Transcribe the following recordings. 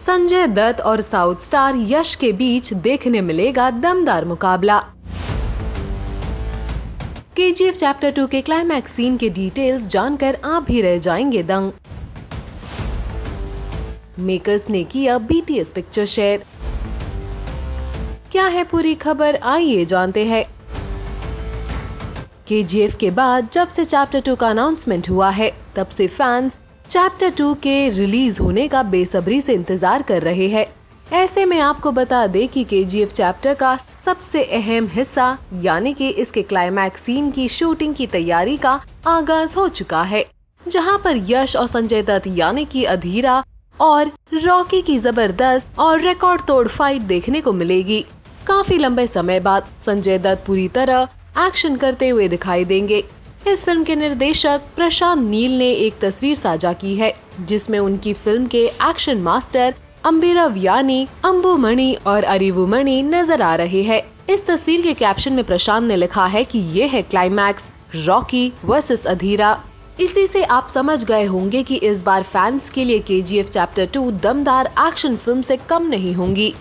संजय दत्त और south star यश के बीच देखने मिलेगा दमदार मुकाबला के जी एफ चैप्टर टू के क्लाइमैक्स सीन के डिटेल्स जानकर आप भी रह जाएंगे दंग मेकर्स ने किया बीटीएस पिक्चर शेयर क्या है पूरी खबर आइए जानते हैं के के बाद जब से चैप्टर टू का अनाउंसमेंट हुआ है तब से फैंस चैप्टर टू के रिलीज होने का बेसब्री से इंतजार कर रहे हैं ऐसे में आपको बता दे कि के चैप्टर का सबसे अहम हिस्सा यानी कि इसके क्लाइमैक्स सीन की शूटिंग की तैयारी का आगाज हो चुका है जहां पर यश और संजय दत्त यानी कि अधीरा और रॉकी की जबरदस्त और रिकॉर्ड तोड़ फाइट देखने को मिलेगी काफी लंबे समय बाद संजय दत्त पूरी तरह एक्शन करते हुए दिखाई देंगे इस फिल्म के निर्देशक प्रशांत नील ने एक तस्वीर साझा की है जिसमें उनकी फिल्म के एक्शन मास्टर अम्बीरव यानी अम्बू मणि और अरिबू मणि नजर आ रहे हैं। इस तस्वीर के कैप्शन में प्रशांत ने लिखा है कि ये है क्लाइमैक्स रॉकी वर्सेस अधीरा इसी से आप समझ गए होंगे कि इस बार फैंस के लिए के चैप्टर टू दमदार एक्शन फिल्म से कम नहीं होंगी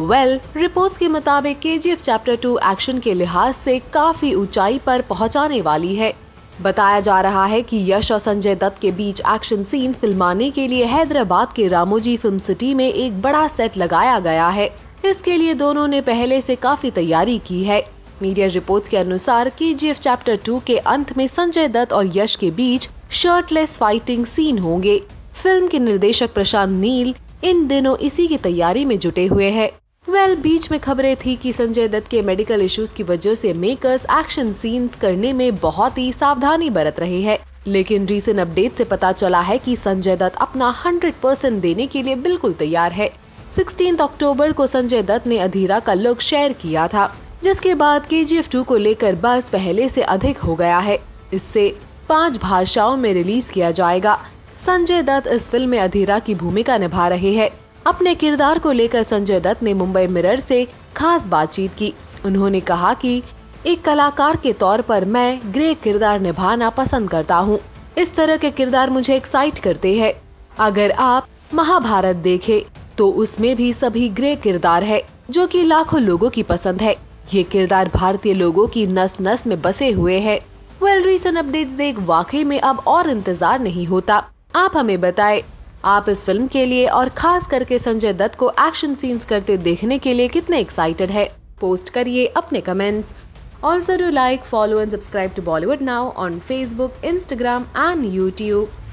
वेल well, रिपोर्ट्स के मुताबिक के चैप्टर टू एक्शन के लिहाज से काफी ऊंचाई पर पहुंचाने वाली है बताया जा रहा है कि यश और संजय दत्त के बीच एक्शन सीन फिल्माने के लिए हैदराबाद के रामोजी फिल्म सिटी में एक बड़ा सेट लगाया गया है इसके लिए दोनों ने पहले से काफी तैयारी की है मीडिया रिपोर्ट्स के अनुसार एफ चैप्टर टू के अंत में संजय दत्त और यश के बीच शर्टलेस फाइटिंग सीन होंगे फिल्म के निर्देशक प्रशांत नील इन दिनों इसी की तैयारी में जुटे हुए हैं वेल well, बीच में खबरें थी कि संजय दत्त के मेडिकल इश्यूज की वजह से मेकर्स एक्शन सीन्स करने में बहुत ही सावधानी बरत रहे हैं लेकिन रीसेंट अपडेट से पता चला है कि संजय दत्त अपना 100 परसेंट देने के लिए बिल्कुल तैयार है 16 अक्टूबर को संजय दत्त ने अधीरा का लुक शेयर किया था जिसके बाद के जी को लेकर बस पहले से अधिक हो गया है इससे पांच भाषाओं में रिलीज किया जाएगा संजय दत्त इस फिल्म में अधीरा की भूमिका निभा रहे हैं अपने किरदार को लेकर संजय दत्त ने मुंबई मिरर से खास बातचीत की उन्होंने कहा कि एक कलाकार के तौर पर मैं ग्रे किरदार निभाना पसंद करता हूँ इस तरह के किरदार मुझे एक्साइट करते हैं अगर आप महाभारत देखे तो उसमें भी सभी ग्रे किरदार है जो कि लाखों लोगों की पसंद है ये किरदार भारतीय लोगों की नस नस में बसे हुए हैं वेल रिसेंट अपडेट्स देख वाकई में अब और इंतजार नहीं होता आप हमें बताएं आप इस फिल्म के लिए और खास करके संजय दत्त को एक्शन सीन्स करते देखने के लिए कितने एक्साइटेड है पोस्ट करिए अपने comments also do like follow and subscribe to Bollywood now on Facebook Instagram and YouTube